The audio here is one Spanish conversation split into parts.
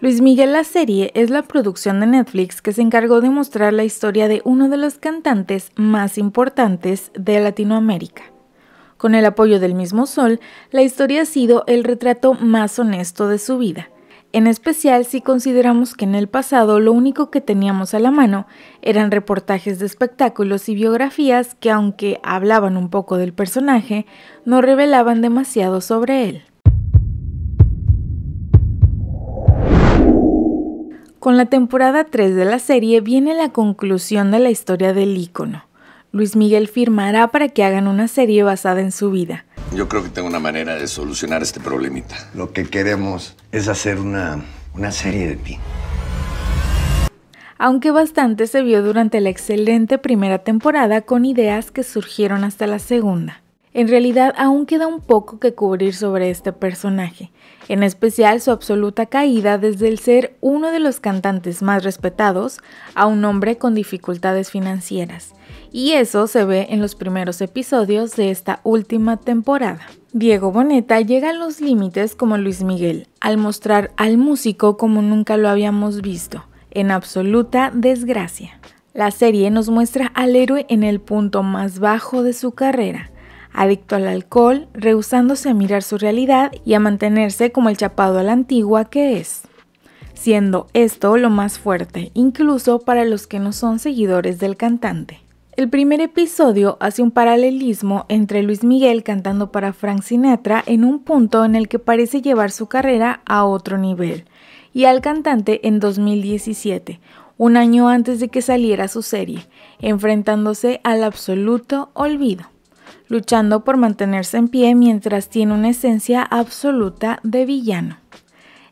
Luis Miguel la serie es la producción de Netflix que se encargó de mostrar la historia de uno de los cantantes más importantes de Latinoamérica. Con el apoyo del mismo Sol, la historia ha sido el retrato más honesto de su vida, en especial si consideramos que en el pasado lo único que teníamos a la mano eran reportajes de espectáculos y biografías que aunque hablaban un poco del personaje, no revelaban demasiado sobre él. Con la temporada 3 de la serie viene la conclusión de la historia del ícono. Luis Miguel firmará para que hagan una serie basada en su vida. Yo creo que tengo una manera de solucionar este problemita. Lo que queremos es hacer una, una serie de ti. Aunque bastante se vio durante la excelente primera temporada con ideas que surgieron hasta la segunda. En realidad aún queda un poco que cubrir sobre este personaje, en especial su absoluta caída desde el ser uno de los cantantes más respetados a un hombre con dificultades financieras, y eso se ve en los primeros episodios de esta última temporada. Diego Boneta llega a los límites como Luis Miguel, al mostrar al músico como nunca lo habíamos visto, en absoluta desgracia. La serie nos muestra al héroe en el punto más bajo de su carrera, adicto al alcohol, rehusándose a mirar su realidad y a mantenerse como el chapado a la antigua que es, siendo esto lo más fuerte, incluso para los que no son seguidores del cantante. El primer episodio hace un paralelismo entre Luis Miguel cantando para Frank Sinatra en un punto en el que parece llevar su carrera a otro nivel, y al cantante en 2017, un año antes de que saliera su serie, enfrentándose al absoluto olvido luchando por mantenerse en pie mientras tiene una esencia absoluta de villano.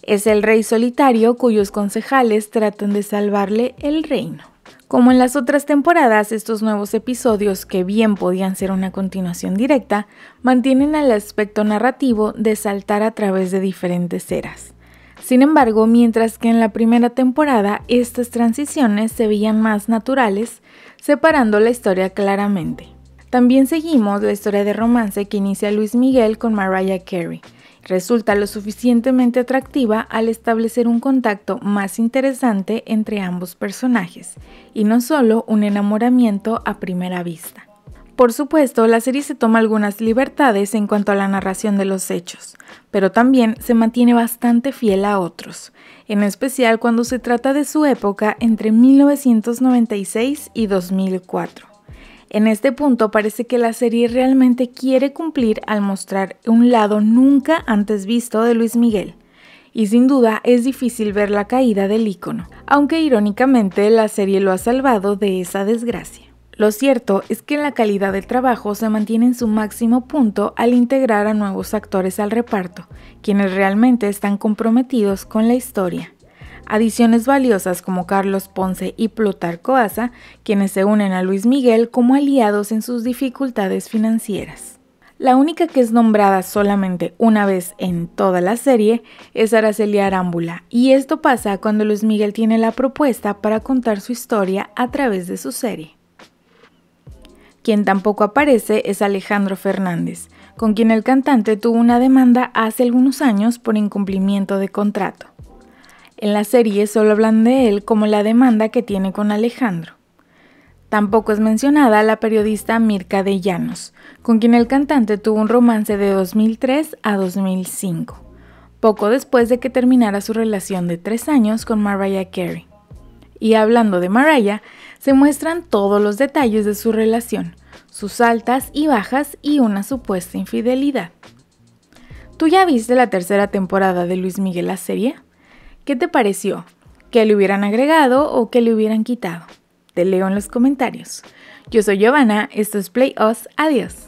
Es el rey solitario cuyos concejales tratan de salvarle el reino. Como en las otras temporadas, estos nuevos episodios, que bien podían ser una continuación directa, mantienen el aspecto narrativo de saltar a través de diferentes eras. Sin embargo, mientras que en la primera temporada estas transiciones se veían más naturales, separando la historia claramente. También seguimos la historia de romance que inicia Luis Miguel con Mariah Carey. Resulta lo suficientemente atractiva al establecer un contacto más interesante entre ambos personajes, y no solo un enamoramiento a primera vista. Por supuesto, la serie se toma algunas libertades en cuanto a la narración de los hechos, pero también se mantiene bastante fiel a otros, en especial cuando se trata de su época entre 1996 y 2004. En este punto parece que la serie realmente quiere cumplir al mostrar un lado nunca antes visto de Luis Miguel. Y sin duda es difícil ver la caída del ícono, aunque irónicamente la serie lo ha salvado de esa desgracia. Lo cierto es que la calidad del trabajo se mantiene en su máximo punto al integrar a nuevos actores al reparto, quienes realmente están comprometidos con la historia Adiciones valiosas como Carlos Ponce y Plutarco Asa, quienes se unen a Luis Miguel como aliados en sus dificultades financieras. La única que es nombrada solamente una vez en toda la serie es Araceli Arámbula, y esto pasa cuando Luis Miguel tiene la propuesta para contar su historia a través de su serie. Quien tampoco aparece es Alejandro Fernández, con quien el cantante tuvo una demanda hace algunos años por incumplimiento de contrato. En la serie solo hablan de él como la demanda que tiene con Alejandro. Tampoco es mencionada la periodista Mirka de Llanos, con quien el cantante tuvo un romance de 2003 a 2005, poco después de que terminara su relación de tres años con Mariah Carey. Y hablando de Mariah, se muestran todos los detalles de su relación, sus altas y bajas y una supuesta infidelidad. ¿Tú ya viste la tercera temporada de Luis Miguel la serie? ¿Qué te pareció? ¿Que le hubieran agregado o que le hubieran quitado? Te leo en los comentarios. Yo soy Giovanna, esto es Play Us, adiós.